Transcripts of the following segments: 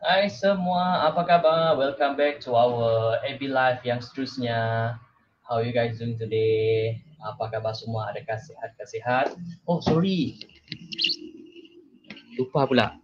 Hai semua, apa khabar? Welcome back to our AB Live yang seterusnya. How you guys doing today? Apa khabar semua? ada sihat ke Oh, sorry. Lupa pula.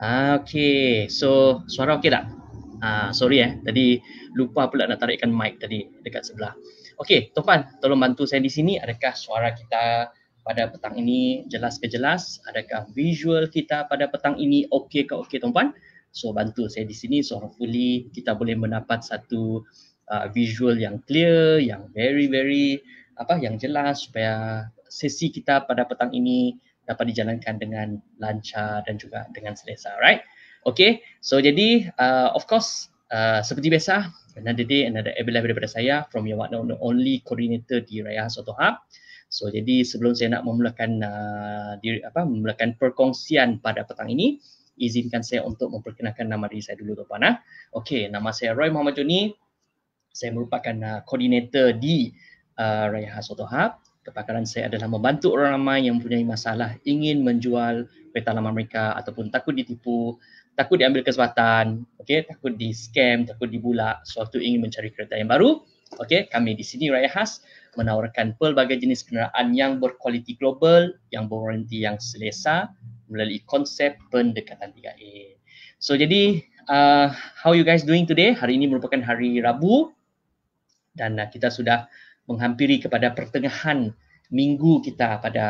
Ah, okay, so suara okey tak? Ah, sorry eh, tadi lupa pula nak tarikkan mic tadi dekat sebelah. Okay, Topan, tolong bantu saya di sini. Adakah suara kita pada petang ini jelas ke jelas? Adakah visual kita pada petang ini okey ke okey, Topan? so bantu saya di sini so hopefully kita boleh mendapat satu uh, visual yang clear yang very very apa yang jelas supaya sesi kita pada petang ini dapat dijalankan dengan lancar dan juga dengan selesa right okay so jadi uh, of course uh, seperti biasa another day another ability daripada saya from your one and only coordinator di Raya Soto Hub So jadi sebelum saya nak memulakan uh, diri, apa memulakan perkongsian pada petang ini, izinkan saya untuk memperkenalkan nama diri saya dulu tuan puan. Ah. Okey, nama saya Roy Muhammad Joni. Saya merupakan ah, koordinator di uh, Raya Hasoto Hub. Kepakaran saya adalah membantu orang ramai yang mempunyai masalah ingin menjual peta lama mereka ataupun takut ditipu, takut diambil kesempatan, okey, takut di scam, takut dibulak, suatu ingin mencari kereta yang baru. Okey, kami di sini Raya Has menawarkan pelbagai jenis kenderaan yang berkualiti global, yang berwarranty yang selesa melalui konsep pendekatan 3A. So jadi uh, how you guys doing today? Hari ini merupakan hari Rabu dan uh, kita sudah menghampiri kepada pertengahan minggu kita pada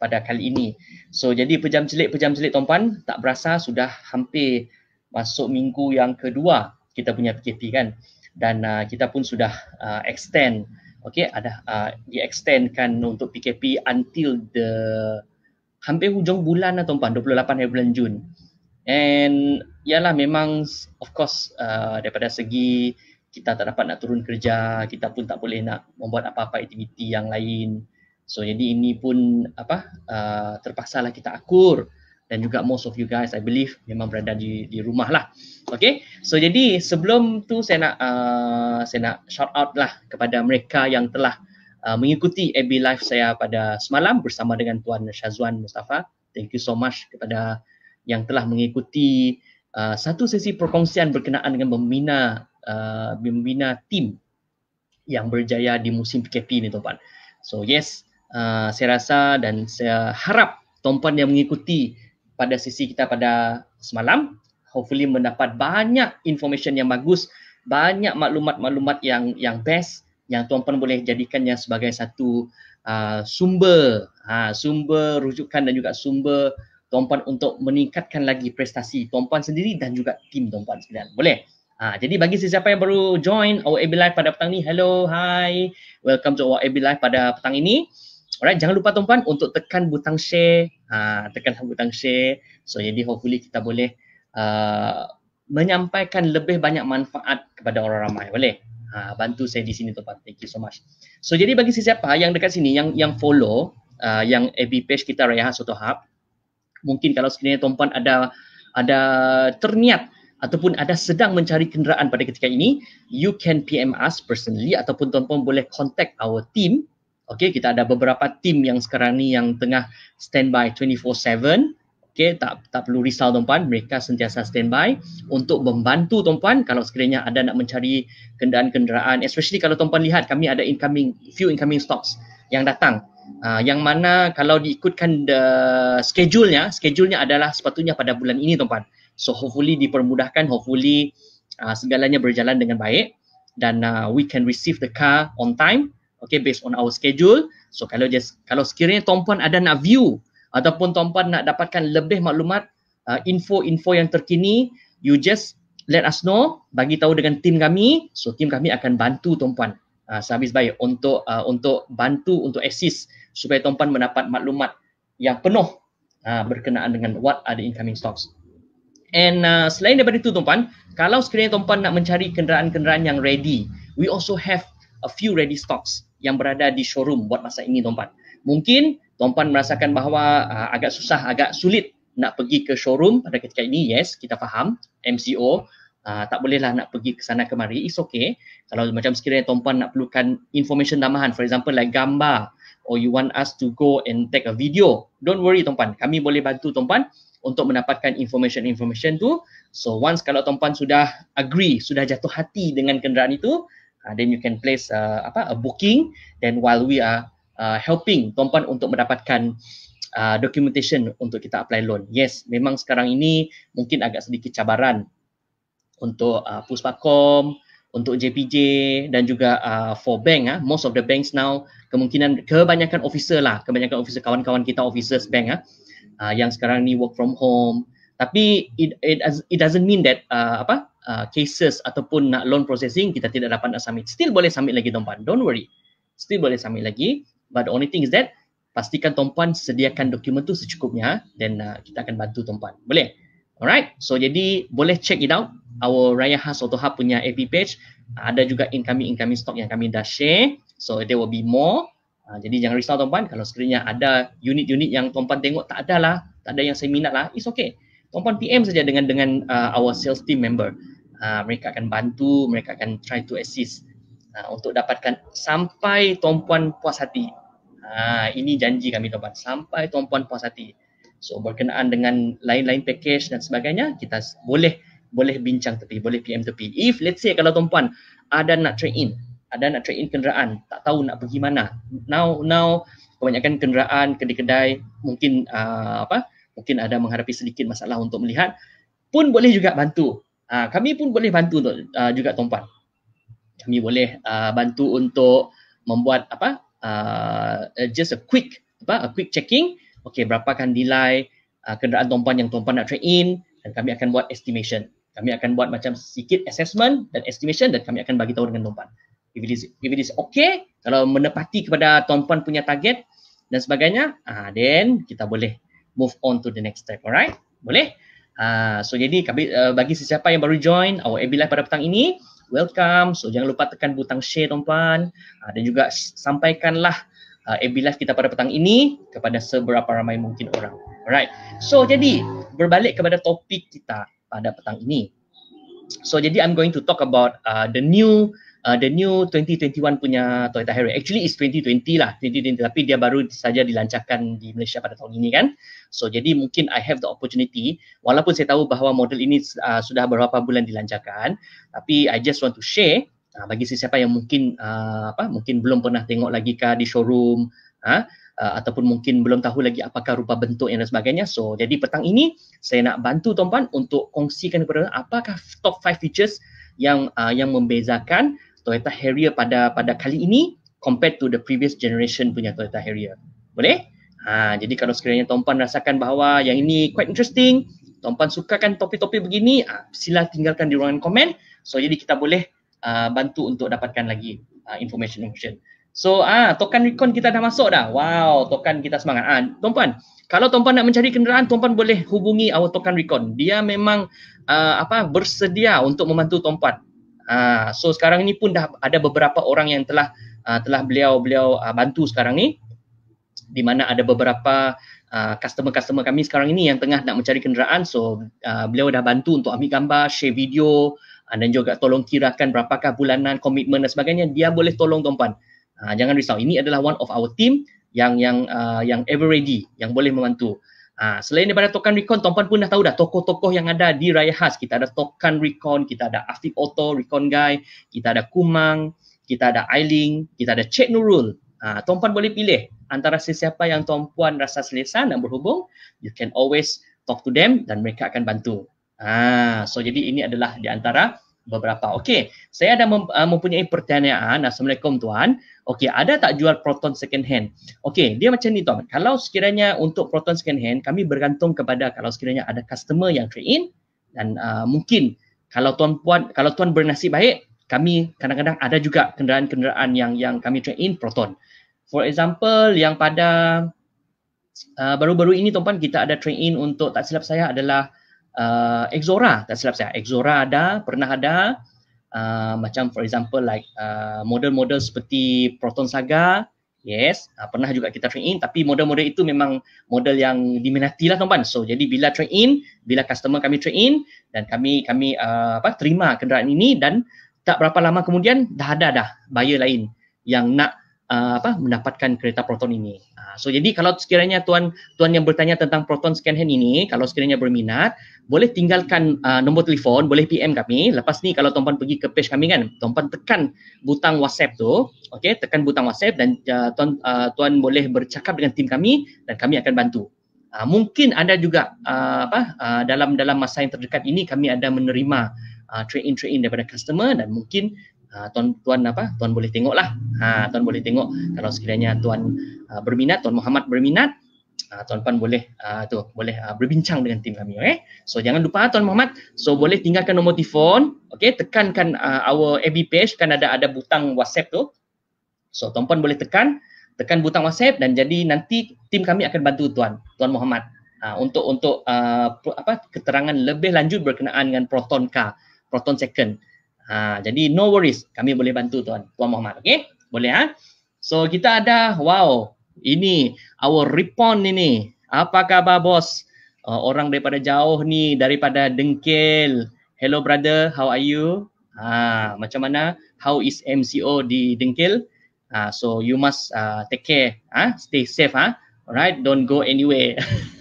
pada kali ini. So jadi pejam celik pejam celik Tompan tak berasa sudah hampir masuk minggu yang kedua kita punya PKP kan. Dan uh, kita pun sudah uh, extend okey ada uh, di extendkan untuk PKP until the hampir hujung bulan lah tuan-puan, 28 hari bulan Jun. And ialah memang of course uh, daripada segi kita tak dapat nak turun kerja, kita pun tak boleh nak membuat apa-apa aktiviti yang lain. So jadi ini pun apa uh, terpaksa lah kita akur dan juga most of you guys I believe memang berada di di rumah lah. Okay, so jadi sebelum tu saya nak uh, saya nak shout out lah kepada mereka yang telah Uh, mengikuti AB Live saya pada semalam bersama dengan Tuan Syazwan Mustafa. Thank you so much kepada yang telah mengikuti uh, satu sesi perkongsian berkenaan dengan membina uh, membina tim yang berjaya di musim PKP ini tuan. So yes, uh, saya rasa dan saya harap tuan yang mengikuti pada sesi kita pada semalam hopefully mendapat banyak information yang bagus, banyak maklumat-maklumat yang yang best yang tuan-puan boleh jadikannya sebagai satu uh, sumber uh, sumber rujukan dan juga sumber tuan-puan untuk meningkatkan lagi prestasi tuan-puan sendiri dan juga tim tuan-puan sekalian. Boleh? Uh, jadi bagi sesiapa yang baru join our AB Live pada petang ini, hello, hi, welcome to our AB Live pada petang ini. Alright, jangan lupa tuan-puan untuk tekan butang share, uh, tekan butang share. So jadi hopefully kita boleh uh, menyampaikan lebih banyak manfaat kepada orang ramai. Boleh? uh, bantu saya di sini tuan-tuan. Thank you so much. So jadi bagi sesiapa yang dekat sini yang yang follow uh, yang FB page kita Raya Soto Hub, mungkin kalau sekiranya tuan-tuan ada ada terniat ataupun ada sedang mencari kenderaan pada ketika ini, you can PM us personally ataupun tuan-tuan boleh contact our team. Okay, kita ada beberapa team yang sekarang ni yang tengah standby 24/7 Okay, tak tak perlu risau tuan-puan, mereka sentiasa standby untuk membantu tuan-puan kalau sekiranya ada nak mencari kenderaan-kenderaan especially kalau tuan-puan lihat kami ada incoming few incoming stocks yang datang. Uh, yang mana kalau diikutkan the schedule-nya, schedule-nya adalah sepatutnya pada bulan ini tuan-puan. So hopefully dipermudahkan, hopefully uh, segalanya berjalan dengan baik dan uh, we can receive the car on time, okay based on our schedule. So kalau just kalau sekiranya tuan-puan ada nak view ataupun tuan-puan nak dapatkan lebih maklumat uh, info-info yang terkini you just let us know bagi tahu dengan tim kami so tim kami akan bantu tuan-puan uh, sehabis baik untuk uh, untuk bantu untuk assist supaya tuan-puan mendapat maklumat yang penuh uh, berkenaan dengan what are the incoming stocks and uh, selain daripada itu tuan-puan kalau sekiranya tuan-puan nak mencari kenderaan-kenderaan yang ready we also have a few ready stocks yang berada di showroom buat masa ini tuan-puan mungkin tuan-puan merasakan bahawa uh, agak susah, agak sulit nak pergi ke showroom pada ketika ini, yes, kita faham, MCO, uh, ah, tak bolehlah nak pergi ke sana kemari, it's okay. Kalau macam sekiranya tuan-puan nak perlukan information tambahan, for example like gambar, or you want us to go and take a video, don't worry tuan-puan, kami boleh bantu tuan-puan untuk mendapatkan information-information tu. So once kalau tuan-puan sudah agree, sudah jatuh hati dengan kenderaan itu, uh, then you can place uh, apa a booking then while we are uh, helping tuan-puan untuk mendapatkan uh, documentation untuk kita apply loan. Yes, memang sekarang ini mungkin agak sedikit cabaran untuk uh, Puspacom, untuk JPJ dan juga uh, for bank uh, most of the banks now kemungkinan kebanyakan officer lah, kebanyakan officer kawan-kawan kita officers bank uh, uh, yang sekarang ni work from home. Tapi it it, it doesn't mean that uh, apa uh, cases ataupun nak loan processing kita tidak dapat nak submit. Still boleh submit lagi tuan-tuan. Don't worry. Still boleh submit lagi. But the only thing is that pastikan tompuan sediakan dokumen tu secukupnya dan ha? uh, kita akan bantu tompuan. Boleh? Alright. So jadi boleh check it out our Raya Has Auto Hub punya AP page. Ada juga incoming incoming stock yang kami dah share. So there will be more. Uh, jadi jangan risau tompuan kalau sekiranya ada unit-unit yang tompuan tengok tak ada lah, tak ada yang saya minat lah, it's okay. Tompuan PM saja dengan dengan uh, our sales team member. Uh, mereka akan bantu, mereka akan try to assist uh, untuk dapatkan sampai tompuan puas hati. Ha, ini janji kami tuan-puan sampai tuan tuan puas hati. So berkenaan dengan lain-lain package dan sebagainya, kita boleh boleh bincang tepi, boleh PM tepi. If let's say kalau tuan-puan ada nak train, ada nak train kenderaan, tak tahu nak pergi mana. Now now kebanyakan kenderaan kedai-kedai mungkin uh, apa? Mungkin ada menghadapi sedikit masalah untuk melihat pun boleh juga bantu. Uh, kami pun boleh bantu untuk uh, juga tuan-puan. Kami boleh uh, bantu untuk membuat apa? Uh, uh, just a quick apa a quick checking okay berapa kan nilai uh, kenderaan tompan yang tompan nak trade in dan kami akan buat estimation kami akan buat macam sikit assessment dan estimation dan kami akan bagi tahu dengan tompan. if it is if it is okay kalau menepati kepada tompan punya target dan sebagainya uh, then kita boleh move on to the next step alright boleh uh, so jadi kami, uh, bagi sesiapa yang baru join our AB live pada petang ini welcome. So jangan lupa tekan butang share tuan-puan. Uh, dan juga sampaikanlah uh, ah, FB Live kita pada petang ini kepada seberapa ramai mungkin orang. Alright. So jadi berbalik kepada topik kita pada petang ini. So jadi I'm going to talk about uh, the new uh, the new 2021 punya Toyota Harrier. Actually is 2020 lah, 2020 tapi dia baru saja dilancarkan di Malaysia pada tahun ini kan. So jadi mungkin I have the opportunity walaupun saya tahu bahawa model ini uh, sudah beberapa bulan dilancarkan tapi I just want to share uh, bagi sesiapa yang mungkin uh, apa mungkin belum pernah tengok lagi kah di showroom uh, Uh, ataupun mungkin belum tahu lagi apakah rupa bentuk dan sebagainya. So, jadi petang ini saya nak bantu tuan-tuan untuk kongsikan kepada apakah top 5 features yang uh, yang membezakan Toyota Harrier pada pada kali ini compared to the previous generation punya Toyota Harrier. Boleh? Ha, jadi kalau sekiranya Tompan rasakan bahawa yang ini quite interesting, Tompan sukakan topi-topi begini, ha, sila tinggalkan di ruangan komen. So jadi kita boleh uh, bantu untuk dapatkan lagi uh, ah, information-information. So ah token recon kita dah masuk dah. Wow, token kita semangat. Ah, tuan-puan, kalau tuan-puan nak mencari kenderaan, tuan-puan boleh hubungi our token recon. Dia memang uh, apa bersedia untuk membantu tuan-puan. Ah, so sekarang ni pun dah ada beberapa orang yang telah uh, telah beliau-beliau uh, ah, bantu sekarang ni di mana ada beberapa uh, customer-customer kami sekarang ini yang tengah nak mencari kenderaan so uh, beliau dah bantu untuk ambil gambar, share video uh, dan juga tolong kirakan berapakah bulanan komitmen dan sebagainya dia boleh tolong tuan-tuan. Uh, jangan risau ini adalah one of our team yang yang uh, yang ever ready yang boleh membantu. Uh, selain daripada token recon, tuan-puan pun dah tahu dah tokoh-tokoh yang ada di Raya Khas. Kita ada token recon, kita ada Afif Auto, recon guy, kita ada Kumang, kita ada Ailing, kita ada Cik Nurul. Uh, tuan-puan boleh pilih antara sesiapa yang tuan-puan rasa selesa dan berhubung, you can always talk to them dan mereka akan bantu. Ah, so jadi ini adalah di antara beberapa. Okey, saya ada mem, uh, mempunyai pertanyaan. Assalamualaikum tuan. Okey, ada tak jual proton second hand? Okey, dia macam ni tuan. Kalau sekiranya untuk proton second hand, kami bergantung kepada kalau sekiranya ada customer yang trade in dan uh, mungkin kalau tuan puan kalau tuan bernasib baik, kami kadang-kadang ada juga kenderaan-kenderaan yang yang kami trade in proton. For example, yang pada uh, baru-baru ini tuan puan kita ada trade in untuk tak silap saya adalah uh, Exora tak silap saya Exora ada pernah ada uh, macam for example like uh, model-model seperti Proton Saga yes uh, pernah juga kita train in tapi model-model itu memang model yang diminati lah tuan-tuan so jadi bila train in bila customer kami train in dan kami kami uh, apa terima kenderaan ini dan tak berapa lama kemudian dah ada dah buyer lain yang nak uh, apa mendapatkan kereta proton ini. Uh, so jadi kalau sekiranya tuan tuan yang bertanya tentang proton scan hand ini, kalau sekiranya berminat, boleh tinggalkan uh, nombor telefon, boleh PM kami. Lepas ni kalau tuan pergi ke page kami kan, tuan tekan butang WhatsApp tu, okey, tekan butang WhatsApp dan uh, tuan uh, tuan boleh bercakap dengan tim kami dan kami akan bantu. Uh, mungkin ada juga uh, apa uh, dalam dalam masa yang terdekat ini kami ada menerima uh, trade in trade in daripada customer dan mungkin Ha, tuan tuan apa tuan boleh tengoklah ha tuan boleh tengok kalau sekiranya tuan uh, berminat tuan Muhammad berminat uh, tuan pun boleh uh, tu boleh uh, berbincang dengan tim kami okay? so jangan lupa tuan Muhammad so boleh tinggalkan nomor telefon okay? tekankan uh, our AB page kan ada ada butang WhatsApp tu so tuan pun boleh tekan tekan butang WhatsApp dan jadi nanti tim kami akan bantu tuan tuan Muhammad uh, untuk untuk uh, apa keterangan lebih lanjut berkenaan dengan proton k, proton second Ha, jadi no worries, kami boleh bantu tuan, tuan Muhammad. Okay, boleh ha? So kita ada, wow, ini our Ripon ini. Apa khabar bos? Uh, orang daripada jauh ni, daripada Dengkil. Hello brother, how are you? Ha, macam mana? How is MCO di Dengkil? Ha, so you must uh, take care, ha? stay safe. Ha? Alright, don't go anywhere.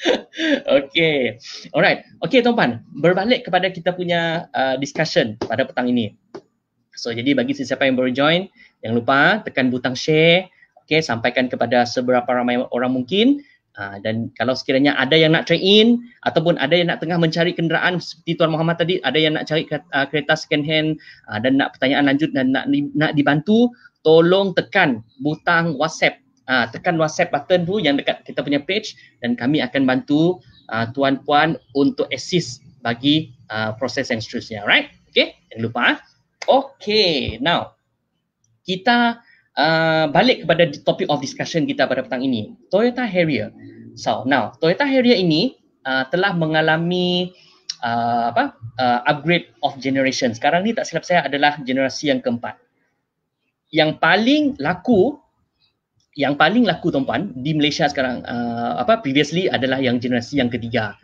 okay. Alright. Okay, tuan-puan. Berbalik kepada kita punya uh, discussion pada petang ini. So, jadi bagi sesiapa yang baru join, jangan lupa ah, tekan butang share. Okay, sampaikan kepada seberapa ramai orang mungkin. Uh, dan kalau sekiranya ada yang nak trade in ataupun ada yang nak tengah mencari kenderaan seperti Tuan Muhammad tadi, ada yang nak cari uh, kereta second hand uh, dan nak pertanyaan lanjut dan nak, nak dibantu, tolong tekan butang WhatsApp uh, tekan WhatsApp button tu yang dekat kita punya page dan kami akan bantu uh, ah, tuan-puan untuk assist bagi uh, proses yang seterusnya. Alright? Okay? Jangan lupa. Ha? Okay. Now, kita uh, balik kepada topik of discussion kita pada petang ini. Toyota Harrier. So, now, Toyota Harrier ini uh, telah mengalami uh, apa? Uh, upgrade of generation. Sekarang ni tak silap saya adalah generasi yang keempat. Yang paling laku yang paling laku tuan-puan di Malaysia sekarang uh, apa previously adalah yang generasi yang ketiga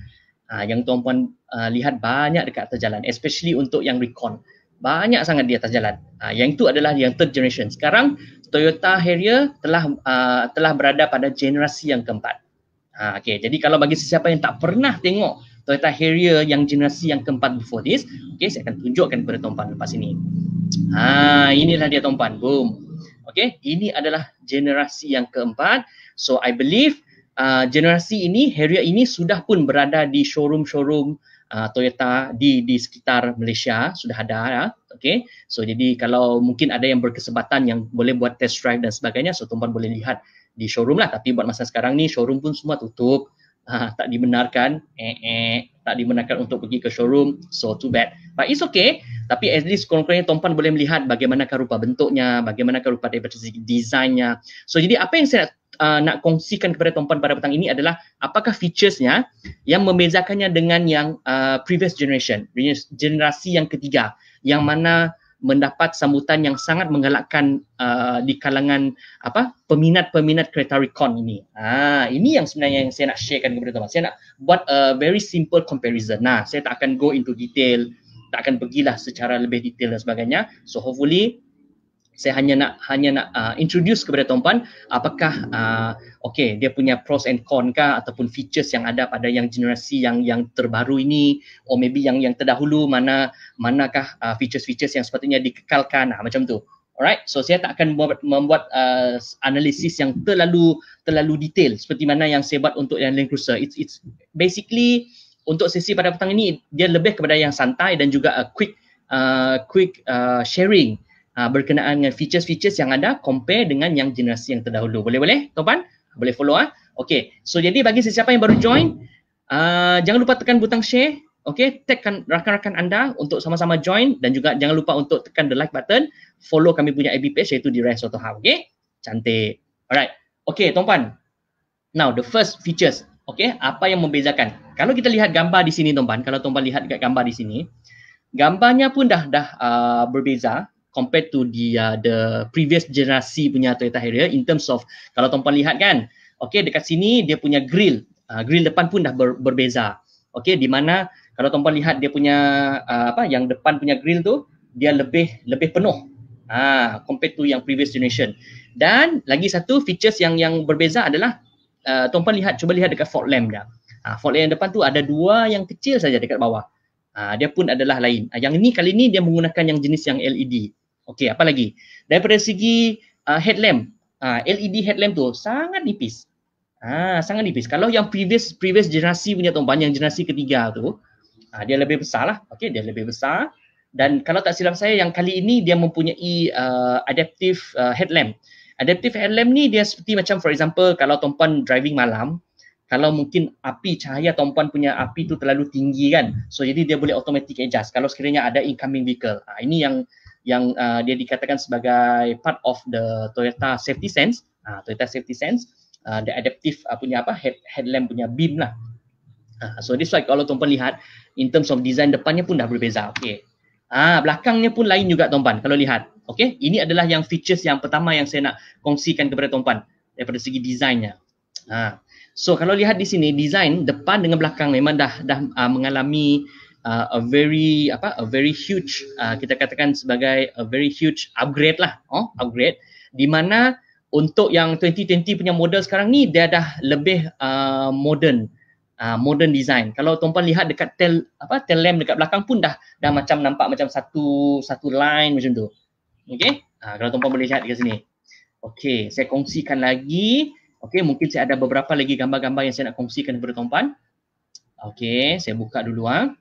uh, yang tuan-puan uh, lihat banyak dekat atas jalan especially untuk yang recon banyak sangat di atas jalan uh, yang itu adalah yang third generation sekarang Toyota Harrier telah uh, telah berada pada generasi yang keempat uh, okay. jadi kalau bagi sesiapa yang tak pernah tengok Toyota Harrier yang generasi yang keempat before this okay, saya akan tunjukkan kepada tuan-puan lepas ini uh, inilah dia tuan-puan boom Okay, ini adalah generasi yang keempat. So I believe uh, generasi ini, Harrier ini sudah pun berada di showroom-showroom uh, Toyota di di sekitar Malaysia sudah ada. Ya. Okay, so jadi kalau mungkin ada yang berkesempatan yang boleh buat test drive dan sebagainya, so tuan boleh lihat di showroom lah. Tapi buat masa sekarang ni showroom pun semua tutup uh, tak dibenarkan eh, eh, tak dibenarkan untuk pergi ke showroom so too bad but it's okay tapi at least kurang-kurangnya tompan boleh melihat bagaimana rupa bentuknya bagaimana rupa daripada segi desainnya so jadi apa yang saya nak uh, nak kongsikan kepada tompan pada petang ini adalah apakah featuresnya yang membezakannya dengan yang uh, previous generation generasi yang ketiga yang mana mendapat sambutan yang sangat menggalakkan uh, di kalangan apa peminat-peminat kereta Recon ini. Ah, ini yang sebenarnya yang saya nak sharekan kepada teman-teman. Saya nak buat a very simple comparison. Nah, saya tak akan go into detail, tak akan pergilah secara lebih detail dan sebagainya. So hopefully saya hanya nak hanya nak uh, introduce kepada tuan-puan apakah uh, okey dia punya pros and con kah ataupun features yang ada pada yang generasi yang yang terbaru ini or maybe yang yang terdahulu mana manakah uh, features-features yang sepatutnya dikekalkan nah, macam tu alright so saya tak akan membuat, membuat uh, analisis yang terlalu terlalu detail seperti mana yang saya buat untuk yang Land Cruiser it's it's basically untuk sesi pada petang ini dia lebih kepada yang santai dan juga a quick uh, quick uh, sharing Ha, berkenaan dengan features-features yang ada compare dengan yang generasi yang terdahulu. Boleh-boleh, Topan? Boleh follow ah. Okey. So jadi bagi sesiapa yang baru join, uh, jangan lupa tekan butang share. Okey, tagkan rakan-rakan anda untuk sama-sama join dan juga jangan lupa untuk tekan the like button, follow kami punya IB page iaitu di Rest Auto Hub, okey? Cantik. Alright. Okey, Tompan. Now, the first features. Okey, apa yang membezakan? Kalau kita lihat gambar di sini, Tompan, kalau Tompan lihat gambar di sini, gambarnya pun dah dah uh, berbeza compared to the uh, the previous generasi punya Toyota Harrier in terms of kalau tuan-tuan lihat kan okey dekat sini dia punya grill uh, grill depan pun dah ber, berbeza okey di mana kalau tuan-tuan lihat dia punya uh, apa yang depan punya grill tu dia lebih lebih penuh ah uh, compared to yang previous generation dan lagi satu features yang yang berbeza adalah uh, tuan-tuan lihat cuba lihat dekat fog lamp dia ah uh, fog lamp yang depan tu ada dua yang kecil saja dekat bawah Uh, dia pun adalah lain. Uh, yang ini kali ini dia menggunakan yang jenis yang LED. Okey, apa lagi? Daripada segi uh, headlamp, uh, ah, LED headlamp tu sangat nipis. Ah, sangat nipis. Kalau yang previous previous generasi punya tumpang banyak generasi ketiga tu, uh, dia lebih besar lah. Okey, dia lebih besar. Dan kalau tak silap saya, yang kali ini dia mempunyai uh, adaptive uh, headlamp. Adaptive headlamp ni dia seperti macam for example kalau tumpang driving malam, kalau mungkin api cahaya tumpuan punya api tu terlalu tinggi kan so jadi dia boleh automatic adjust kalau sekiranya ada incoming vehicle ha, ini yang yang uh, dia dikatakan sebagai part of the Toyota Safety Sense, uh, Toyota Safety Sense, uh, the adaptive uh, punya apa head headlamp punya beam lah. Uh, so this why kalau tuan lihat in terms of design depannya pun dah berbeza. Okay. Ah, belakangnya pun lain juga tuan kalau lihat. Okay, ini adalah yang features yang pertama yang saya nak kongsikan kepada tuan daripada segi desainnya. Ah. So kalau lihat di sini, desain depan dengan belakang memang dah dah uh, mengalami uh, a very apa a very huge uh, kita katakan sebagai a very huge upgrade lah oh upgrade di mana untuk yang 2020 punya model sekarang ni dia dah lebih uh, modern uh, modern design kalau tuan-tuan lihat dekat tel apa tel lamp dekat belakang pun dah dah macam nampak macam satu satu line macam tu okey uh, kalau tuan-tuan boleh lihat dekat sini okey saya kongsikan lagi okey mungkin saya ada beberapa lagi gambar-gambar yang saya nak kongsikan kepada tuan-tuan Okey, saya buka dulu ah. Ha.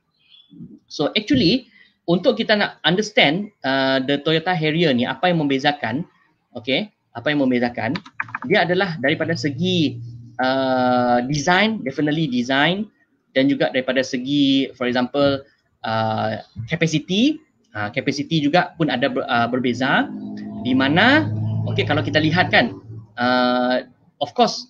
So actually untuk kita nak understand uh, the Toyota Harrier ni apa yang membezakan, okay, apa yang membezakan, dia adalah daripada segi uh, design, definitely design dan juga daripada segi for example uh, capacity, uh, capacity juga pun ada ber, uh, berbeza di mana, okay, kalau kita lihat kan, uh, of course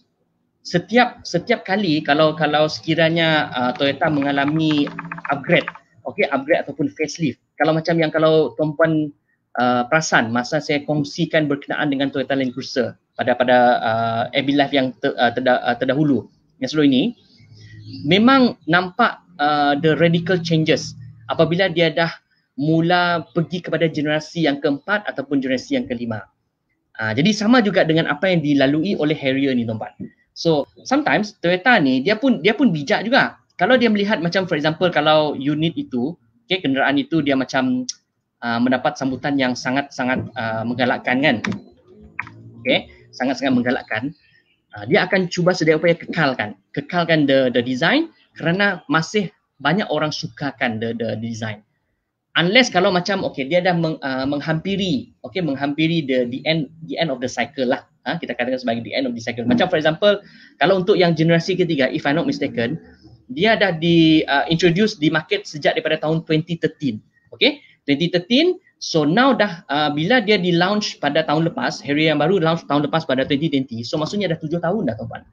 setiap setiap kali kalau kalau sekiranya uh, Toyota mengalami upgrade okey upgrade ataupun facelift kalau macam yang kalau tuan-puan uh, perasan masa saya kongsikan berkenaan dengan Toyota Land Cruiser pada pada uh, AB Life yang ter, uh, terda, uh, terdahulu yang sebelum ini memang nampak uh, the radical changes apabila dia dah mula pergi kepada generasi yang keempat ataupun generasi yang kelima. Uh, jadi sama juga dengan apa yang dilalui oleh Harrier ni tuan-tuan. So sometimes Toyota ni dia pun dia pun bijak juga kalau dia melihat macam for example kalau unit itu okay, kenderaan itu dia macam uh, mendapat sambutan yang sangat-sangat uh, menggalakkan kan okay, sangat-sangat menggalakkan uh, dia akan cuba sedaya upaya kekalkan kekalkan the the design kerana masih banyak orang sukakan the the design unless kalau macam okay dia dah meng, uh, menghampiri okay menghampiri the the end the end of the cycle lah ha, kita katakan sebagai the end of the cycle macam for example kalau untuk yang generasi ketiga if i not mistaken dia dah di uh, introduce di market sejak daripada tahun 2013. Okay, 2013. So now dah uh, bila dia di launch pada tahun lepas, Harry yang baru launch tahun lepas pada 2020. So maksudnya dah tujuh tahun dah tuan.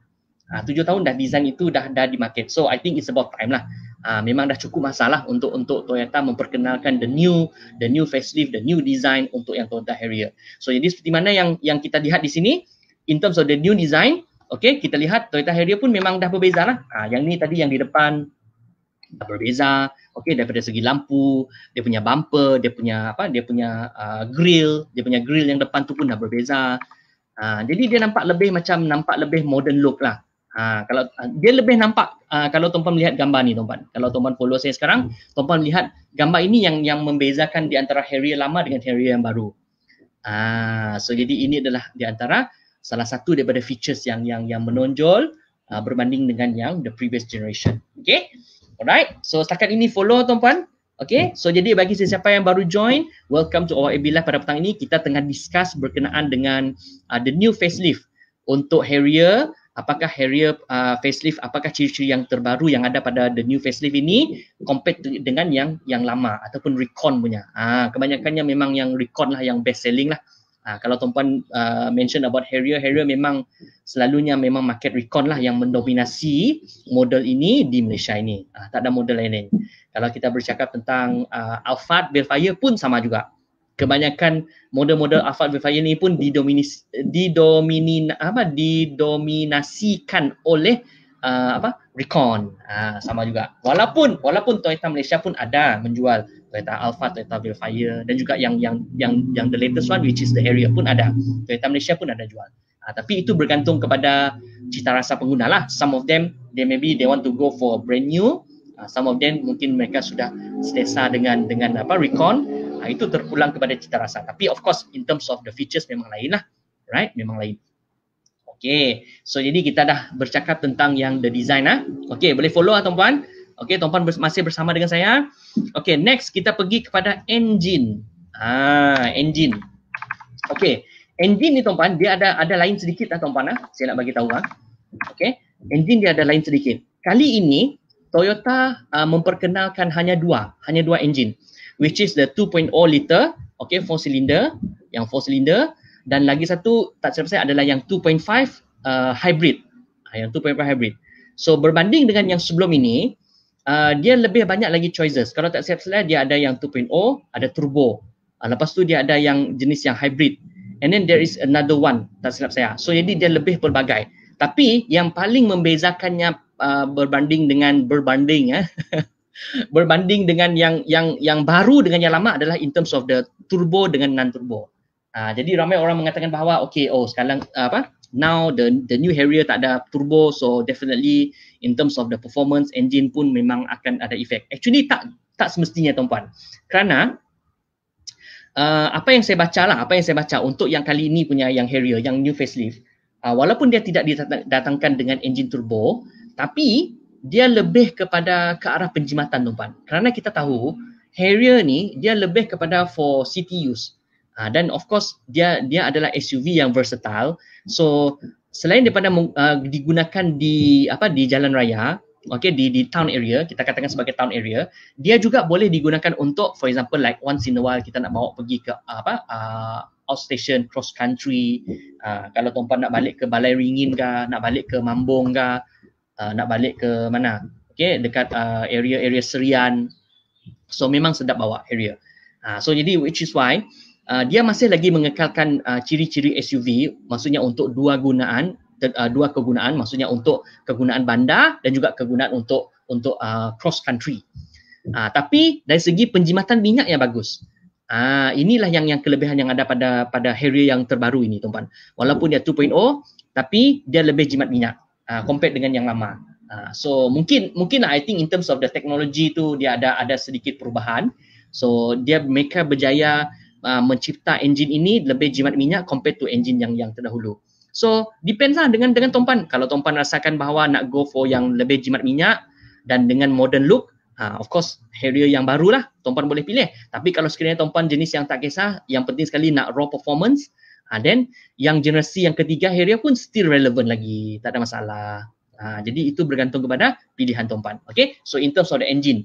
Ah uh, tujuh tahun dah design itu dah dah di market. So I think it's about time lah. Uh, memang dah cukup masalah untuk untuk Toyota memperkenalkan the new the new facelift the new design untuk yang Toyota Harrier. So jadi seperti mana yang yang kita lihat di sini in terms of the new design Okey, kita lihat Toyota Harrier pun memang dah berbeza lah. Ha, yang ni tadi yang di depan dah berbeza. Okey, daripada segi lampu, dia punya bumper, dia punya apa, dia punya uh, grill, dia punya grill yang depan tu pun dah berbeza. Uh, jadi dia nampak lebih macam nampak lebih modern look lah. Uh, kalau uh, dia lebih nampak uh, kalau tuan-tuan melihat gambar ni tuan-tuan. Kalau tuan-tuan follow saya sekarang, hmm. tuan-tuan lihat gambar ini yang yang membezakan di antara Harrier lama dengan Harrier yang baru. Ah, uh, so jadi ini adalah di antara salah satu daripada features yang yang yang menonjol uh, berbanding dengan yang the previous generation. Okay. Alright. So setakat ini follow tuan-puan. Okay. So jadi bagi sesiapa yang baru join, welcome to OIB Live pada petang ini. Kita tengah discuss berkenaan dengan uh, the new facelift untuk Harrier. Apakah Harrier uh, facelift, apakah ciri-ciri yang terbaru yang ada pada the new facelift ini compared dengan yang yang lama ataupun Recon punya. Ah, kebanyakannya memang yang Recon lah yang best selling lah. Ha, kalau tuan-puan uh, mention about Harrier, Harrier memang selalunya memang market recon lah yang mendominasi model ini di Malaysia ini. Ha, tak ada model lain lain. Kalau kita bercakap tentang uh, Alphard, Belfire pun sama juga. Kebanyakan model-model Alphard, Belfire ini pun didominis, didomini, apa, didominasikan oleh uh, apa, uh, Recon ha, sama juga. Walaupun walaupun Toyota Malaysia pun ada menjual Toyota Alpha, Toyota Velfire dan juga yang yang yang yang the latest one which is the Harrier pun ada. Toyota Malaysia pun ada jual. Ha, tapi itu bergantung kepada cita rasa pengguna lah. Some of them they maybe they want to go for brand new. Ha, some of them mungkin mereka sudah selesa dengan dengan apa Recon. Ha, itu terpulang kepada cita rasa. Tapi of course in terms of the features memang lain lah. Right? Memang lain. Okay, so jadi kita dah bercakap tentang yang the design ah. Okay, boleh follow ah tuan-puan. Okay, tuan-puan masih bersama dengan saya. Okay, next kita pergi kepada engine. Ah, engine. Okay, engine ni tuan-puan dia ada ada lain sedikit ah tuan-puan ah. Saya nak bagi tahu ah. Okay, engine dia ada lain sedikit. Kali ini Toyota uh, memperkenalkan hanya dua, hanya dua engine which is the 2.0 liter, okay, four cylinder, yang four cylinder dan lagi satu tak silap saya adalah yang 2.5 uh, hybrid ah, yang 2.5 hybrid so berbanding dengan yang sebelum ini uh, dia lebih banyak lagi choices kalau tak silap saya dia ada yang 2.0 ada turbo uh, lepas tu dia ada yang jenis yang hybrid and then there is another one tak silap saya so jadi dia lebih pelbagai tapi yang paling membezakannya uh, berbanding dengan berbanding ya eh, berbanding dengan yang yang yang baru dengan yang lama adalah in terms of the turbo dengan non turbo. Uh, Ah, jadi ramai orang mengatakan bahawa okay, oh sekarang apa? Now the the new Harrier tak ada turbo, so definitely in terms of the performance engine pun memang akan ada efek. Actually tak tak semestinya tuan-puan. Kerana Uh, apa yang saya baca lah, apa yang saya baca untuk yang kali ini punya yang Harrier, yang new facelift uh, walaupun dia tidak didatangkan dengan engine turbo tapi dia lebih kepada ke arah penjimatan tuan-puan kerana kita tahu Harrier ni dia lebih kepada for city use Ah, dan of course dia dia adalah SUV yang versatile. So selain daripada uh, digunakan di apa di jalan raya, okay di di town area kita katakan sebagai town area, dia juga boleh digunakan untuk for example like once in a while kita nak bawa pergi ke uh, apa uh, outstation cross country. Uh, kalau tuan nak balik ke Balai Ringin ke, nak balik ke Mambong ke, uh, nak balik ke mana? Okay dekat uh, area area Serian. So memang sedap bawa area. Uh, so jadi which is why uh, dia masih lagi mengekalkan uh, ciri-ciri SUV maksudnya untuk dua gunaan ter, uh, dua kegunaan maksudnya untuk kegunaan bandar dan juga kegunaan untuk untuk uh, cross country uh, tapi dari segi penjimatan minyak yang bagus Ah inilah yang yang kelebihan yang ada pada pada Harrier yang terbaru ini tuan-tuan. Walaupun dia 2.0 tapi dia lebih jimat minyak uh, compared dengan yang lama. Uh, so mungkin mungkin lah, I think in terms of the technology tu dia ada ada sedikit perubahan. So dia mereka berjaya Uh, mencipta enjin ini lebih jimat minyak compared to enjin yang yang terdahulu. So, depends lah dengan dengan tompan. Kalau tompan rasakan bahawa nak go for yang lebih jimat minyak dan dengan modern look, ha, of course, Harrier yang baru lah tompan boleh pilih. Tapi kalau sekiranya tompan jenis yang tak kisah, yang penting sekali nak raw performance, ha, then yang generasi yang ketiga Harrier pun still relevant lagi. Tak ada masalah. Ha, jadi itu bergantung kepada pilihan tompan. Okay, so in terms of the engine.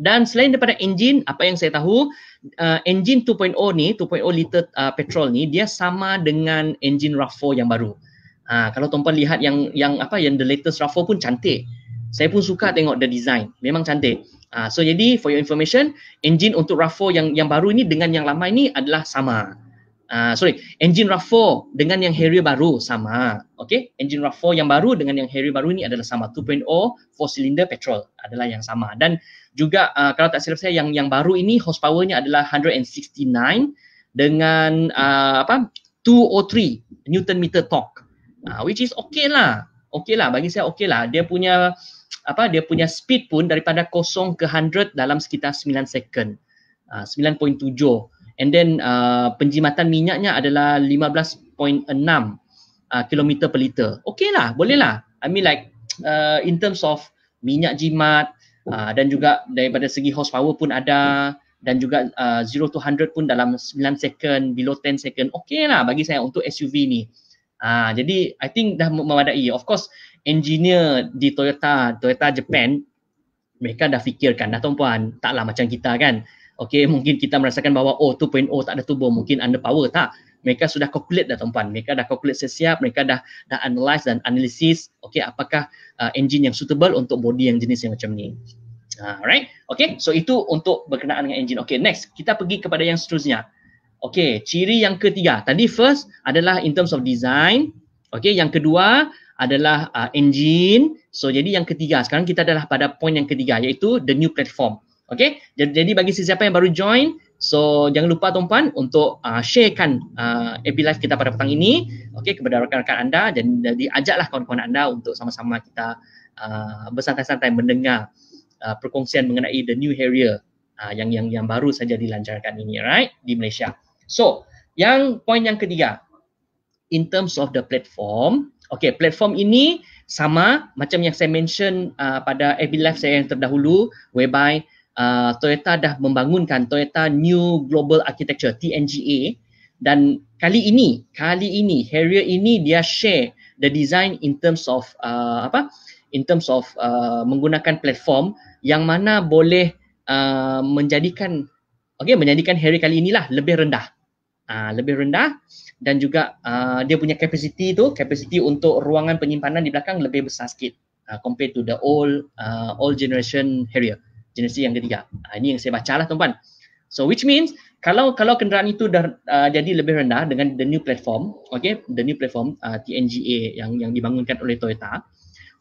Dan selain daripada enjin, apa yang saya tahu, uh, enjin 2.0 ni, 2.0 liter uh, petrol ni, dia sama dengan enjin RAV4 yang baru. Uh, kalau tuan-tuan lihat yang yang apa yang the latest RAV4 pun cantik. Saya pun suka tengok the design. Memang cantik. Uh, so jadi for your information, enjin untuk RAV4 yang yang baru ni dengan yang lama ini adalah sama. Ah, sorry, engine RAV4 dengan yang Harrier baru sama. Okay, engine RAV4 yang baru dengan yang Harrier baru ini adalah sama. 2.0 4 silinder petrol adalah yang sama. Dan juga uh, kalau tak silap saya yang yang baru ini horsepowernya adalah 169 dengan uh, apa 203 Newton meter torque. Uh, which is okay lah. Okay lah, bagi saya okay lah. Dia punya apa dia punya speed pun daripada kosong ke 100 dalam sekitar 9 second. Uh, 9.7 And then uh, penjimatan minyaknya adalah 15.6 uh, km per liter. Okay lah, boleh lah. I mean like uh, in terms of minyak jimat uh, dan juga daripada segi horsepower pun ada dan juga uh, 0 to 100 pun dalam 9 second, below 10 second. Okay lah bagi saya untuk SUV ni. Uh, jadi I think dah memadai. Of course engineer di Toyota, Toyota Japan mereka dah fikirkan dah tuan-puan. Taklah macam kita kan. Okay, mungkin kita merasakan bahawa oh 2.0 tak ada tubuh, mungkin under power tak. Mereka sudah calculate dah tuan-puan. Mereka dah calculate sesiap, mereka dah dah analyze dan analisis okay, apakah uh, engine yang suitable untuk body yang jenis yang macam ni. Alright, okay. So itu untuk berkenaan dengan engine. Okay, next. Kita pergi kepada yang seterusnya. Okay, ciri yang ketiga. Tadi first adalah in terms of design. Okay, yang kedua adalah uh, engine. So jadi yang ketiga. Sekarang kita adalah pada point yang ketiga iaitu the new platform. Okay, jadi, bagi sesiapa yang baru join, so jangan lupa tuan-puan untuk uh, sharekan uh, AP Live kita pada petang ini okay, kepada rakan-rakan anda dan diajaklah kawan-kawan anda untuk sama-sama kita uh, bersantai-santai mendengar uh, perkongsian mengenai The New Area uh, yang yang yang baru saja dilancarkan ini, right, di Malaysia. So, yang point yang ketiga, in terms of the platform, okay, platform ini sama macam yang saya mention uh, pada AP Live saya yang terdahulu, whereby uh, Toyota dah membangunkan Toyota New Global Architecture TNGA dan kali ini kali ini Harrier ini dia share the design in terms of uh, apa in terms of uh, menggunakan platform yang mana boleh uh, menjadikan okey menjadikan Harrier kali inilah lebih rendah uh, lebih rendah dan juga uh, dia punya capacity tu capacity untuk ruangan penyimpanan di belakang lebih besar sikit uh, compared to the old uh, old generation Harrier generasi yang ketiga. Uh, ini yang saya bacalah tuan-tuan. So which means kalau kalau kenderaan itu dah uh, jadi lebih rendah dengan the new platform, okay, the new platform uh, TNGA yang yang dibangunkan oleh Toyota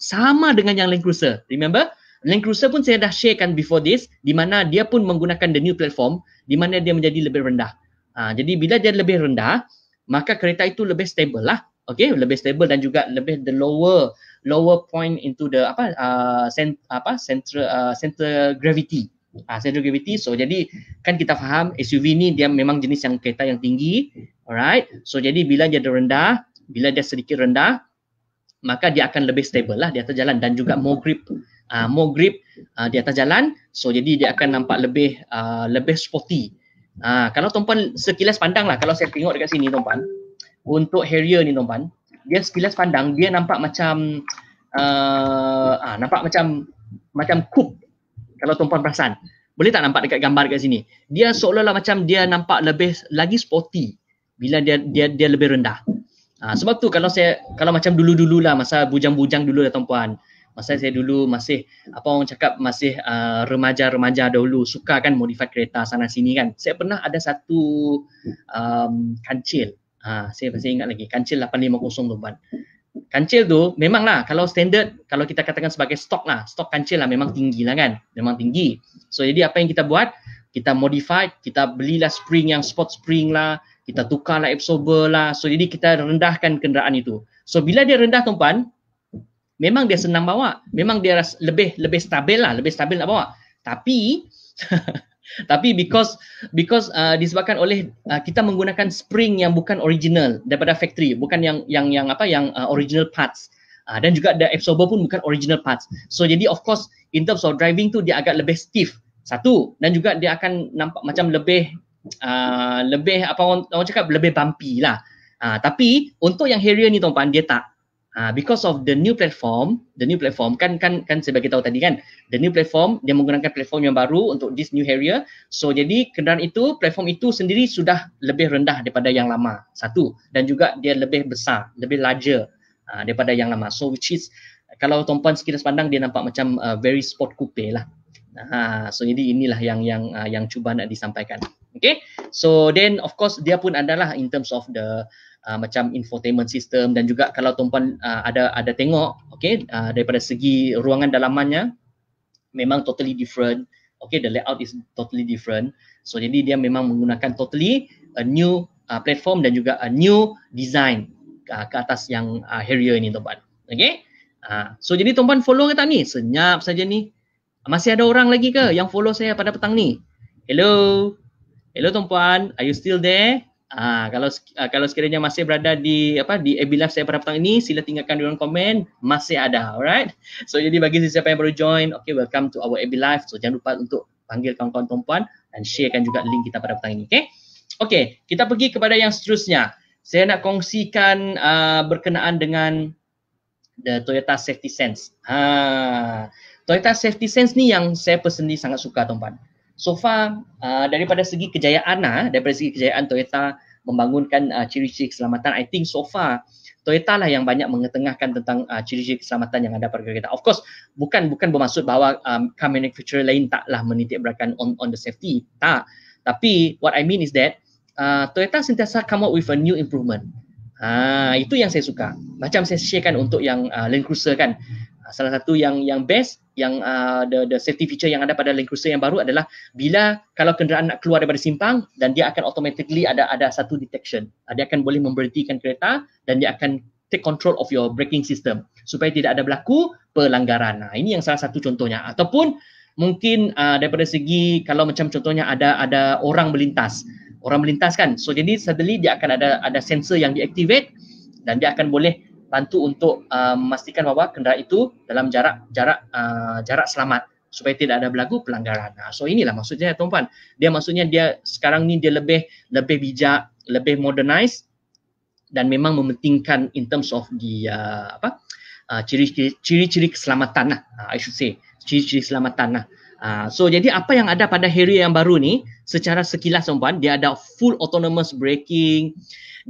sama dengan yang Land Cruiser. Remember? Land Cruiser pun saya dah sharekan before this di mana dia pun menggunakan the new platform di mana dia menjadi lebih rendah. Uh, jadi bila dia lebih rendah, maka kereta itu lebih stable lah. Okay, lebih stable dan juga lebih the lower lower point into the apa uh, cent, apa central uh, central gravity uh, central gravity so jadi kan kita faham SUV ni dia memang jenis yang kereta yang tinggi alright so jadi bila dia rendah bila dia sedikit rendah maka dia akan lebih stable lah di atas jalan dan juga more grip uh, more grip uh, di atas jalan so jadi dia akan nampak lebih uh, lebih sporty uh, kalau tuan sekilas pandang lah kalau saya tengok dekat sini tuan untuk Harrier ni tuan dia sekilas pandang dia nampak macam uh, ah, nampak macam macam cook kalau tuan-tuan perasan boleh tak nampak dekat gambar dekat sini dia seolah-olah macam dia nampak lebih lagi sporty bila dia dia dia lebih rendah ha, sebab tu kalau saya kalau macam dulu-dulu lah masa bujang-bujang dulu lah masa bujang bujang dulu dah tuan puan masa saya dulu masih apa orang cakap masih uh, remaja-remaja dahulu suka kan modifikasi kereta sana sini kan saya pernah ada satu um, kancil Ha, saya masih ingat lagi kancil 850 tu ban. Kancil tu memanglah kalau standard kalau kita katakan sebagai stok lah, stok kancil lah memang tinggi lah kan. Memang tinggi. So jadi apa yang kita buat? Kita modify, kita belilah spring yang sport spring lah, kita tukar lah absorber lah. So jadi kita rendahkan kenderaan itu. So bila dia rendah tu, tuan memang dia senang bawa. Memang dia lebih lebih stabil lah, lebih stabil nak bawa. Tapi tapi because because uh, disebabkan oleh uh, kita menggunakan spring yang bukan original daripada factory bukan yang yang yang apa yang uh, original parts uh, dan juga the absorber pun bukan original parts so jadi of course in terms of driving tu dia agak lebih stiff satu dan juga dia akan nampak macam lebih uh, lebih apa orang, orang cakap lebih bumpy lah uh, tapi untuk yang Harrier ni tuan-tuan dia tak uh, because of the new platform, the new platform kan kan kan saya bagi tahu tadi kan, the new platform dia menggunakan platform yang baru untuk this new area. So jadi kenderaan itu platform itu sendiri sudah lebih rendah daripada yang lama. Satu dan juga dia lebih besar, lebih larger uh, daripada yang lama. So which is kalau tompan sekilas pandang dia nampak macam uh, very sport coupe lah. Ha, so jadi inilah yang yang uh, yang cuba nak disampaikan. Okay, so then of course dia pun adalah in terms of the uh, macam infotainment system dan juga kalau tuan-puan uh, ada ada tengok okey uh, daripada segi ruangan dalamannya memang totally different okey the layout is totally different so jadi dia memang menggunakan totally a new uh, platform dan juga a new design uh, ke atas yang uh, Harrier ini tuan-puan okey uh, so jadi tuan-puan follow ke tak ni senyap saja ni masih ada orang lagi ke yang follow saya pada petang ni hello Hello tuan-puan, are you still there? Ha, kalau uh, kalau sekiranya masih berada di apa di AB Live saya pada petang ini, sila tinggalkan di dalam komen. Masih ada, alright? So, jadi bagi siapa yang baru join, okay, welcome to our AB Live. So, jangan lupa untuk panggil kawan-kawan perempuan dan sharekan juga link kita pada petang ini, okay? Okay, kita pergi kepada yang seterusnya. Saya nak kongsikan uh, berkenaan dengan the Toyota Safety Sense. Ha, Toyota Safety Sense ni yang saya personally sangat suka, tuan-tuan so far uh, daripada segi kejayaan lah, daripada segi kejayaan Toyota membangunkan uh, ciri-ciri keselamatan, I think so far Toyota lah yang banyak mengetengahkan tentang uh, ciri-ciri keselamatan yang ada pada kereta. Of course, bukan bukan bermaksud bahawa um, car manufacturer lain taklah menitikberatkan on on the safety. Tak. Tapi what I mean is that uh, Toyota sentiasa come up with a new improvement. Ha, itu yang saya suka. Macam saya sharekan untuk yang uh, Land Cruiser kan. Ah, salah satu yang yang best yang uh, the, the safety feature yang ada pada Land Cruiser yang baru adalah bila kalau kenderaan nak keluar daripada simpang dan dia akan automatically ada ada satu detection. Uh, dia akan boleh memberhentikan kereta dan dia akan take control of your braking system supaya tidak ada berlaku pelanggaran. Nah, ini yang salah satu contohnya ataupun mungkin uh, daripada segi kalau macam contohnya ada ada orang melintas. Orang melintas kan. So jadi suddenly dia akan ada ada sensor yang diactivate dan dia akan boleh bantu untuk uh, memastikan bahawa kendaraan itu dalam jarak jarak uh, jarak selamat supaya tidak ada berlaku pelanggaran. Nah, so inilah maksudnya ya, tuan-puan. Dia maksudnya dia sekarang ni dia lebih lebih bijak, lebih modernize dan memang mementingkan in terms of the uh, apa? ciri-ciri uh, ciri-ciri keselamatan lah. Uh, I should say ciri-ciri keselamatan lah. Uh, so jadi apa yang ada pada Harrier yang baru ni secara sekilas tuan-puan dia ada full autonomous braking,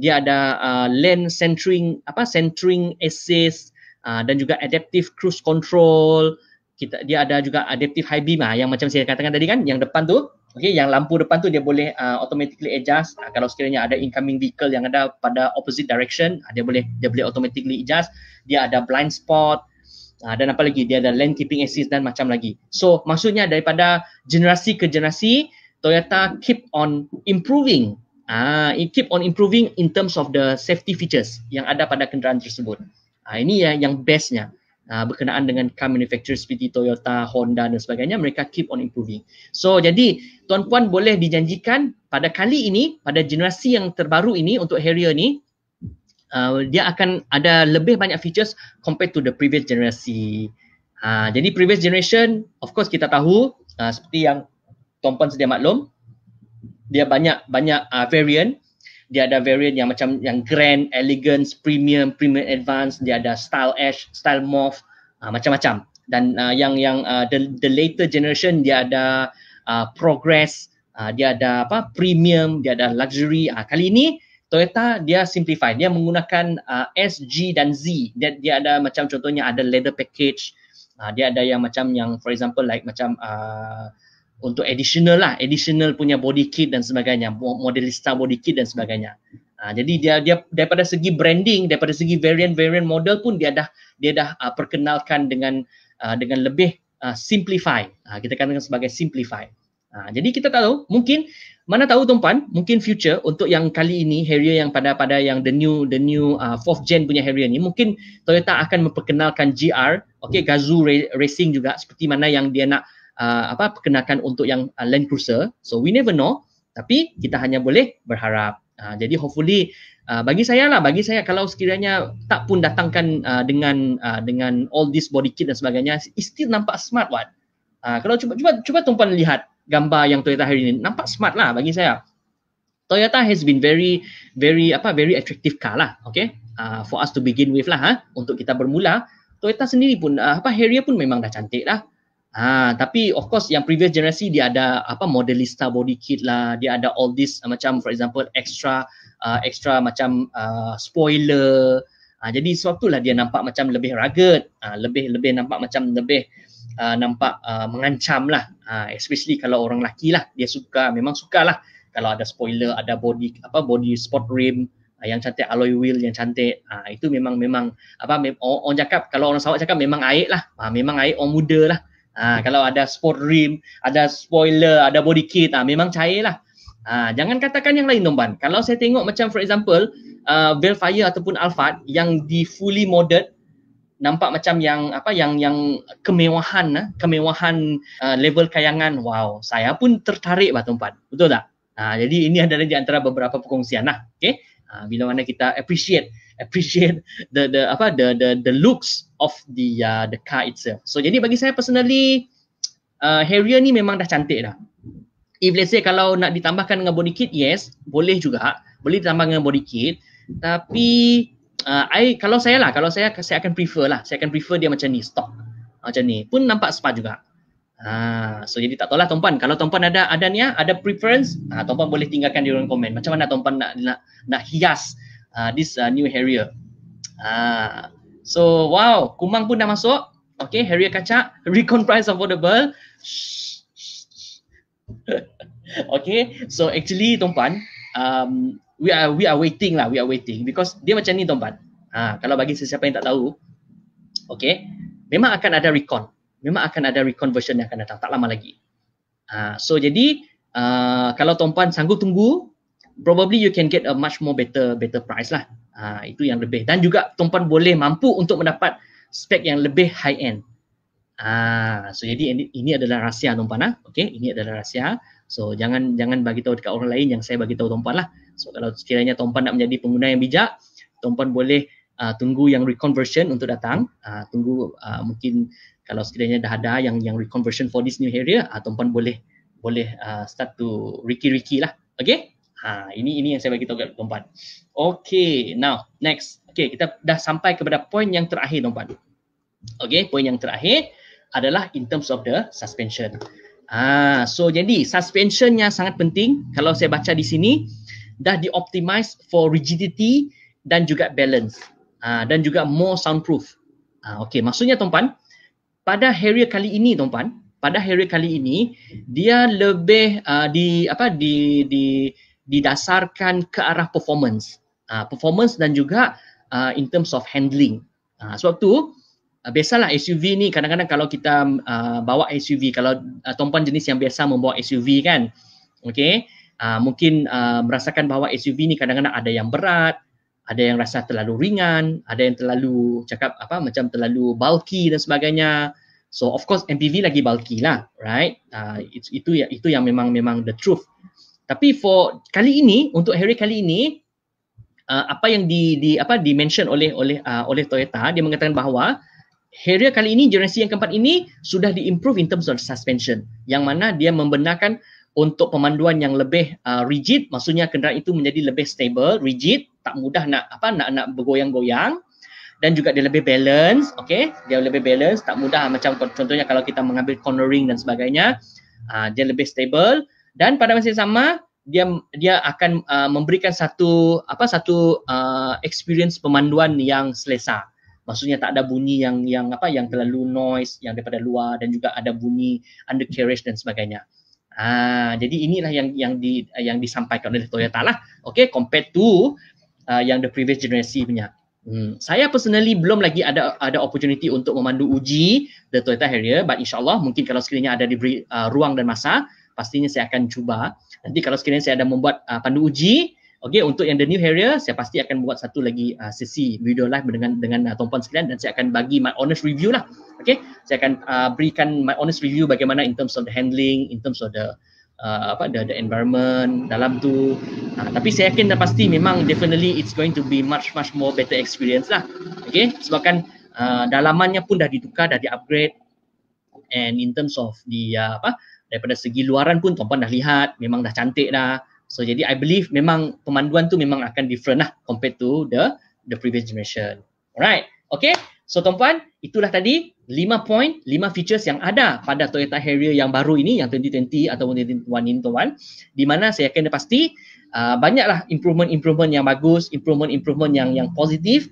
dia ada uh, land centering apa centering assist uh, dan juga adaptive cruise control kita dia ada juga adaptive high beam ah yang macam saya katakan tadi kan yang depan tu okey yang lampu depan tu dia boleh uh, automatically adjust uh, kalau sekiranya ada incoming vehicle yang ada pada opposite direction uh, dia boleh dia boleh automatically adjust dia ada blind spot Uh, dan apa lagi dia ada lane keeping assist dan macam lagi. So maksudnya daripada generasi ke generasi Toyota keep on improving Ah, it keep on improving in terms of the safety features yang ada pada kenderaan tersebut. Ah, ini ya yang bestnya. Ah, berkenaan dengan car manufacturer seperti Toyota, Honda dan sebagainya, mereka keep on improving. So, jadi tuan-puan boleh dijanjikan pada kali ini, pada generasi yang terbaru ini untuk Harrier ni, uh, dia akan ada lebih banyak features compared to the previous generasi. Ah, jadi previous generation, of course kita tahu, ah, seperti yang tuan-puan sedia maklum, dia banyak banyak uh, variant dia ada variant yang macam yang grand elegance premium premium advance dia ada style Ash, style morph uh, macam-macam dan uh, yang yang uh, the the later generation dia ada uh, progress uh, dia ada apa premium dia ada luxury uh, kali ini Toyota dia simplify dia menggunakan uh, S G dan Z dia dia ada macam contohnya ada leather package uh, dia ada yang macam yang for example like macam uh, untuk additional lah additional punya body kit dan sebagainya modelista body kit dan sebagainya uh, jadi dia dia daripada segi branding daripada segi variant variant model pun dia dah dia dah uh, perkenalkan dengan uh, dengan lebih uh, simplify uh, kita katakan sebagai simplify uh, jadi kita tahu mungkin mana tahu tuan mungkin future untuk yang kali ini Harrier yang pada pada yang the new the new uh, fourth gen punya Harrier ni mungkin Toyota akan memperkenalkan GR okey Gazoo Racing juga seperti mana yang dia nak uh, apa perkenalkan untuk yang uh, Land Cruiser. So we never know tapi kita hanya boleh berharap. Uh, jadi hopefully uh, bagi saya lah bagi saya kalau sekiranya tak pun datangkan uh, dengan uh, dengan all this body kit dan sebagainya still nampak smart what. Uh, kalau cuba cuba cuba tumpuan lihat gambar yang Toyota hari ini nampak smart lah bagi saya. Toyota has been very very apa very attractive car lah okay uh, for us to begin with lah ha? untuk kita bermula Toyota sendiri pun uh, apa Harrier pun memang dah cantik lah Ha, tapi of course yang previous generasi dia ada apa modelista body kit lah, dia ada all this uh, macam for example extra uh, extra macam uh, spoiler. Uh, jadi sebab itulah dia nampak macam lebih rugged, uh, lebih lebih nampak macam lebih uh, nampak uh, mengancam lah. Uh, especially kalau orang lelaki lah, dia suka memang suka lah kalau ada spoiler, ada body apa body sport rim uh, yang cantik alloy wheel yang cantik. Uh, itu memang memang apa mem- orang cakap kalau orang sawak cakap memang aik lah, uh, memang aik orang muda lah. Ha, kalau ada sport rim, ada spoiler, ada body kit, ha, memang cair lah. Ha, jangan katakan yang lain, Nomban. Kalau saya tengok macam for example, uh, Velfire ataupun Alphard yang di fully modded, nampak macam yang apa yang yang kemewahan nah ha, kemewahan uh, level kayangan wow saya pun tertarik lah tempat betul tak uh, jadi ini adalah di antara beberapa perkongsian lah okey uh, bila mana kita appreciate appreciate the the apa the the the looks of the uh, the car itself. So jadi bagi saya personally uh, Harrier ni memang dah cantik dah. If let's say kalau nak ditambahkan dengan body kit, yes, boleh juga. Boleh ditambah dengan body kit. Tapi uh, I, kalau saya lah, kalau saya saya akan prefer lah. Saya akan prefer dia macam ni, stock. Ah, macam ni. Pun nampak spa juga. Ha, so jadi tak tahulah Tompan. Kalau Tompan ada ada ni ah, ada preference, ha, Tompan boleh tinggalkan di dalam komen. Macam mana Tompan nak, nak, nak hias Ah, this uh, new Harrier. Uh, so wow, Kumang pun dah masuk. Okay, Harrier kaca, recon price affordable. okay, so actually tumpan, um, we are we are waiting lah, we are waiting because dia macam ni tumpan. Ha, kalau bagi sesiapa yang tak tahu, okay, memang akan ada recon, memang akan ada recon version yang akan datang tak lama lagi. Ha, so jadi uh, kalau tumpan sanggup tunggu, probably you can get a much more better better price lah. Uh, itu yang lebih. Dan juga tuan-puan boleh mampu untuk mendapat spek yang lebih high end. Ah, so jadi ini, ini adalah rahsia tuan-puan lah. Okay, ini adalah rahsia. So jangan jangan bagi tahu dekat orang lain yang saya bagi tahu tuan-puan lah. So kalau sekiranya tuan-puan nak menjadi pengguna yang bijak, tuan-puan boleh uh, tunggu yang reconversion untuk datang. Uh, tunggu uh, mungkin kalau sekiranya dah ada yang yang reconversion for this new area, uh, tuan-puan boleh boleh uh, start to riki-riki lah. Okay? Ha, ini ini yang saya bagi tahu kepada tuan-tuan. Okey, now next. Okey, kita dah sampai kepada poin yang terakhir tuan-tuan. Okey, poin yang terakhir adalah in terms of the suspension. Ah, so jadi suspensionnya sangat penting kalau saya baca di sini dah dioptimize for rigidity dan juga balance. Ah, dan juga more soundproof. Ah, okey, maksudnya tuan-tuan, pada Harrier kali ini tuan-tuan, pada Harrier kali ini dia lebih uh, di apa di di didasarkan ke arah performance. Uh, performance dan juga uh, in terms of handling. Uh, sebab tu, uh, biasalah SUV ni kadang-kadang kalau kita uh, bawa SUV, kalau uh, tompan jenis yang biasa membawa SUV kan, okay, uh, mungkin uh, merasakan bahawa SUV ni kadang-kadang ada yang berat, ada yang rasa terlalu ringan, ada yang terlalu cakap apa macam terlalu bulky dan sebagainya. So of course MPV lagi bulky lah, right? Uh, itu, itu ya, itu yang memang memang the truth. Tapi for kali ini untuk Harry kali ini uh, apa yang di di apa di mention oleh oleh uh, oleh Toyota dia mengatakan bahawa Harry kali ini generasi yang keempat ini sudah diimprove in terms of suspension yang mana dia membenarkan untuk pemanduan yang lebih uh, rigid maksudnya kenderaan itu menjadi lebih stable rigid tak mudah nak apa nak nak bergoyang-goyang dan juga dia lebih balance okey dia lebih balance tak mudah macam contohnya kalau kita mengambil cornering dan sebagainya uh, dia lebih stable dan pada masa yang sama dia dia akan uh, memberikan satu apa satu uh, experience pemanduan yang selesa maksudnya tak ada bunyi yang yang apa yang terlalu noise yang daripada luar dan juga ada bunyi undercarriage dan sebagainya ah jadi inilah yang yang di yang disampaikan oleh Toyota lah okay compared to uh, yang the previous generation punya Hmm. Saya personally belum lagi ada ada opportunity untuk memandu uji the Toyota Harrier but insyaAllah mungkin kalau sekiranya ada diberi uh, ruang dan masa pastinya saya akan cuba. Nanti kalau sekiranya saya ada membuat uh, pandu uji, okey untuk yang the new harrier, saya pasti akan buat satu lagi uh, sesi video live dengan dengan uh, ah, tuan-tuan sekalian dan saya akan bagi my honest review lah. Okey, saya akan uh, berikan my honest review bagaimana in terms of the handling, in terms of the Uh, apa the, the environment dalam tu uh, tapi saya yakin dan pasti memang definitely it's going to be much much more better experience lah okay sebabkan uh, dalamannya pun dah ditukar dah diupgrade and in terms of the uh, apa daripada segi luaran pun tuan-puan dah lihat memang dah cantik dah so jadi I believe memang pemanduan tu memang akan different lah compared to the the previous generation alright okay so tuan-puan itulah tadi 5 point 5 features yang ada pada Toyota Harrier yang baru ini yang 2020 ataupun 2021 ini tuan-puan di mana saya yakin dia pasti uh, banyaklah improvement-improvement yang bagus improvement-improvement yang yang positif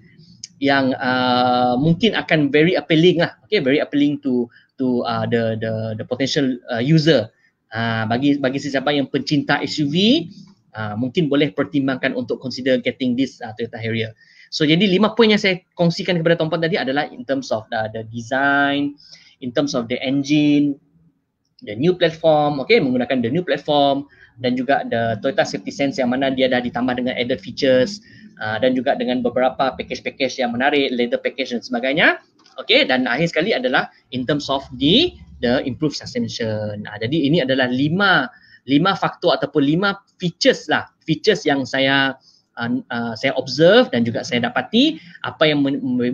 yang uh, mungkin akan very appealing lah okay very appealing to to uh, the the the potential uh, user uh, bagi bagi sesiapa yang pencinta SUV uh, mungkin boleh pertimbangkan untuk consider getting this uh, Toyota Harrier. So jadi lima poin yang saya kongsikan kepada tuan-tuan tadi adalah in terms of the, uh, the design, in terms of the engine, the new platform, okay menggunakan the new platform dan juga the Toyota Safety Sense yang mana dia dah ditambah dengan added features uh, dan juga dengan beberapa package-package yang menarik, leather package dan sebagainya. Okay dan akhir sekali adalah in terms of the the improved suspension. Nah, jadi ini adalah lima lima faktor ataupun lima features lah features yang saya uh, uh, saya observe dan juga saya dapati apa yang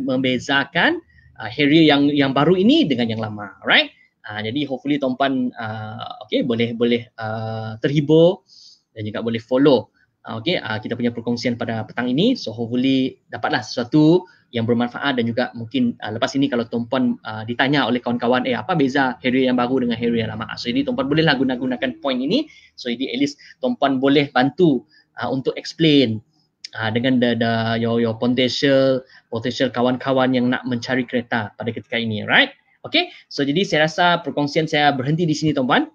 membezakan uh, ah, Harrier yang yang baru ini dengan yang lama. Right? Uh, jadi hopefully Tompan uh, okay, boleh boleh uh, terhibur dan juga boleh follow Ah, okay, uh, ah, kita punya perkongsian pada petang ini. So hopefully dapatlah sesuatu yang bermanfaat dan juga mungkin uh, lepas ini kalau tuan-puan uh, ditanya oleh kawan-kawan eh apa beza Harry yang baru dengan Harry yang lama. So ini tuan-puan bolehlah guna-gunakan point ini. So ini at least tuan-puan boleh bantu uh, untuk explain uh, dengan the, the, your, your potential potential kawan-kawan yang nak mencari kereta pada ketika ini. Right? Okay, so jadi saya rasa perkongsian saya berhenti di sini tuan-puan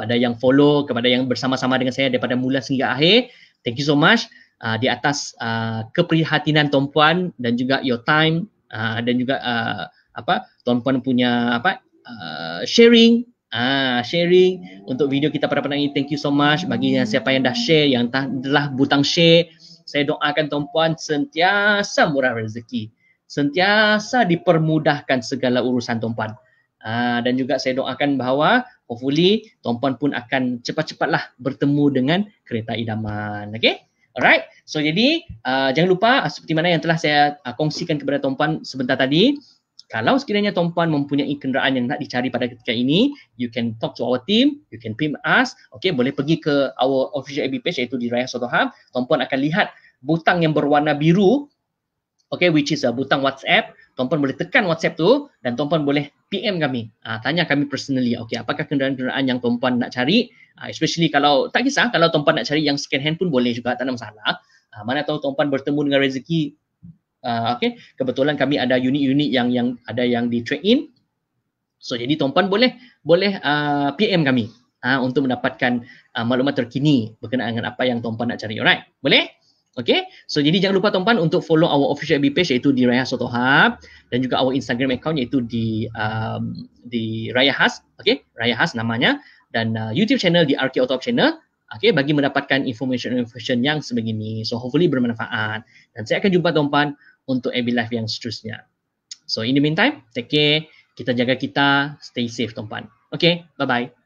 kepada yang follow, kepada yang bersama-sama dengan saya daripada mula sehingga akhir. Thank you so much uh, di atas uh, keprihatinan tuan puan dan juga your time uh, dan juga uh, apa tuan puan punya apa uh, sharing Ah, sharing untuk video kita pada petang ini. Thank you so much bagi yang siapa yang dah share, yang telah butang share. Saya doakan tuan puan sentiasa murah rezeki. Sentiasa dipermudahkan segala urusan tuan puan. Ah, dan juga saya doakan bahawa hopefully tuan-puan pun akan cepat-cepatlah bertemu dengan kereta idaman. Okay? Alright. So jadi uh, jangan lupa uh, seperti mana yang telah saya uh, kongsikan kepada tuan-puan sebentar tadi, kalau sekiranya tuan-puan mempunyai kenderaan yang nak dicari pada ketika ini, you can talk to our team, you can ping us, okay, boleh pergi ke our official AB page iaitu di Raya Soto Hub, tuan-puan akan lihat butang yang berwarna biru, okay, which is a uh, butang WhatsApp, Tuan-tuan boleh tekan WhatsApp tu dan tuan-tuan boleh PM kami. Uh, tanya kami personally, Okey, apakah kenderaan-kenderaan yang tuan-tuan nak cari? Uh, especially kalau, tak kisah, kalau tuan-tuan nak cari yang second hand pun boleh juga, tak ada masalah. Uh, mana tahu tuan-tuan bertemu dengan rezeki, uh, okay, kebetulan kami ada unit-unit yang yang ada yang di trade-in. So, jadi tuan-tuan boleh, boleh uh, PM kami uh, untuk mendapatkan uh, maklumat terkini berkenaan dengan apa yang tuan-tuan nak cari. Alright, boleh? Okay, so jadi jangan lupa tuan-puan untuk follow our official FB page iaitu di Raya Soto Hub dan juga our Instagram account iaitu di um, di Raya Has, okay, Raya Has namanya dan uh, YouTube channel di RK Auto Channel, okay, bagi mendapatkan information-information yang sebegini. So hopefully bermanfaat dan saya akan jumpa tuan-puan untuk FB Live yang seterusnya. So in the meantime, take care, kita jaga kita, stay safe tuan-puan. Okay, bye-bye.